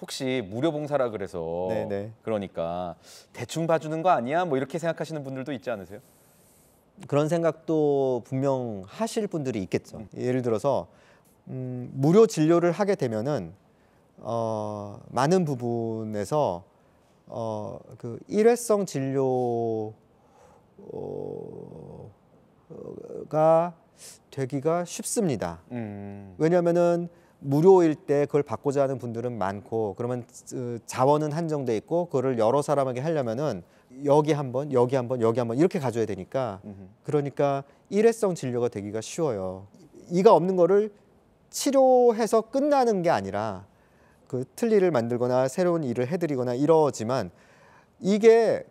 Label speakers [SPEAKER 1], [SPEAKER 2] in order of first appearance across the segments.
[SPEAKER 1] 혹시 무료 봉사라 그래서 네네. 그러니까 대충 봐주는 거 아니야? 뭐 이렇게 생각하시는 분들도 있지 않으세요? 그런 생각도 분명 하실 분들이 있겠죠. 음. 예를 들어서 음, 무료 진료를 하게 되면은 어, 많은 부분에서 어, 그 일회성 진료가 어, 되기가 쉽습니다. 음. 왜냐하면은 무료일 때 그걸 받고자 하는 분들은 많고 그러면 어, 자원은 한정돼 있고 그거를 여러 사람에게 하려면은 여기 한 번, 여기 한 번, 여기 한번 이렇게 가져야 되니까 그러니까 일회성 진료가 되기가 쉬워요. 이가 없는 거를 치료해서 끝나는 게 아니라 그 틀니를 만들거나 새로운 일을 해드리거나 이러지만 이게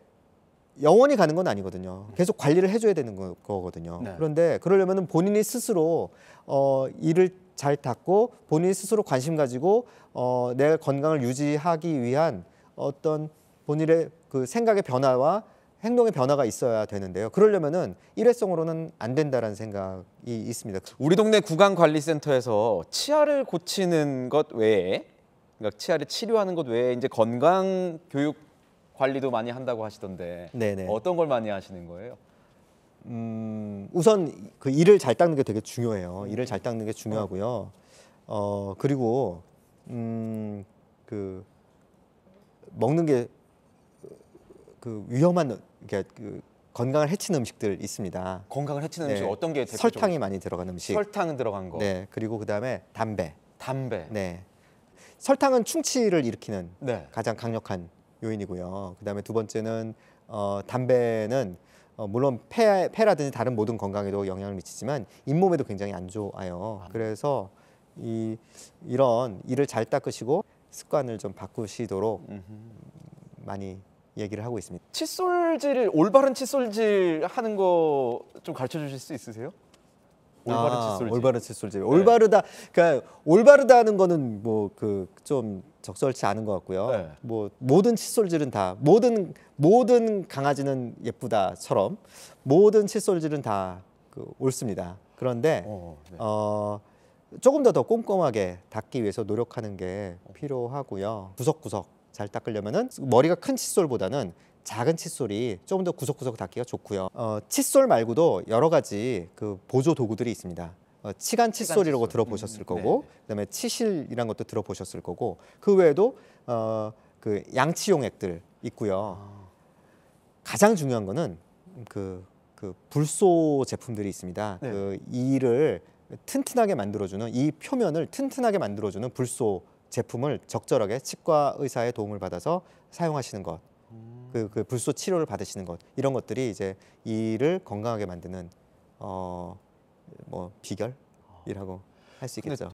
[SPEAKER 1] 영원히 가는 건 아니거든요. 계속 관리를 해줘야 되는 거, 거든요 네. 그런데 그러려면 본인이 스스로 어, 일을 잘 닦고 본인이 스스로 관심 가지고 어, 내 건강을 유지하기 위한 어떤 본인의 그 생각의 변화와 행동의 변화가 있어야 되는데요. 그러려면은 일회성으로는 안 된다라는 생각이 있습니다. 우리 동네 구강관리센터에서 치아를 고치는 것 외에 그러니까 치아를 치료하는 것 외에 이제 건강 교육 관리도 많이 한다고 하시던데 네네. 어떤 걸 많이 하시는 거예요? 음, 우선 그 일을 잘 닦는 게 되게 중요해요. 일을 잘 닦는 게 중요하고요. 어, 그리고 음, 그 먹는 게 그 위험한 그 건강을 해치는 음식들 있습니다. 건강을 해치는 네. 음식 어떤 게 대표적으로? 설탕이 많이 들어간 음식. 설탕 들어간 거. 네. 그리고 그다음에 담배. 담배. 네. 설탕은 충치를 일으키는 네. 가장 강력한 요인이고요. 그다음에 두 번째는 어 담배는 어, 물론 폐, 폐라든지 다른 모든 건강에도 영향을 미치지만 잇몸에도 굉장히 안 좋아요. 아, 네. 그래서 이, 이런 이를 잘 닦으시고 습관을 좀 바꾸시도록 많이 얘기를 하고 있습니다. 칫솔질 올바른 칫솔질 하는 거 좀 가르쳐 주실 수 있으세요?
[SPEAKER 2] 올바른 아, 칫솔질.
[SPEAKER 1] 올바른 칫솔질. 네. 올바르다. 그러니까 올바르다는 거는 뭐그좀 적절치 않은 것 같고요. 네. 뭐 모든 칫솔질은 다 모든 모든 강아지는 예쁘다처럼 모든 칫솔질은 다 그, 옳습니다. 그런데 오, 어, 어, 네. 어, 조금 더 더 꼼꼼하게 닦기 위해서 노력하는 게 필요하고요. 구석구석 잘 닦으려면은 머리가 큰 칫솔보다는 작은 칫솔이 조금 더 구석구석 닦기가 좋고요. 어, 칫솔 말고도 여러 가지 그 보조 도구들이 있습니다. 어, 치간칫 솔이라고 들어보셨을 음, 음. 거고 네, 네. 그다음에 치실이란 것도 들어보셨을 거고 그 외에도 어, 그 양치용액들 있고요. 아. 가장 중요한 거는 그, 그 불소 제품들이 있습니다. 네. 그 이를 튼튼하게 만들어주는 이 표면을 튼튼하게 만들어주는 불소 제품을 적절하게 치과 의사의 도움을 받아서 사용하시는 것, 음. 그, 그 불소 치료를 받으시는 것 이런 것들이 이제 이를 건강하게 만드는 어, 뭐 비결이라고 할 수 있겠죠.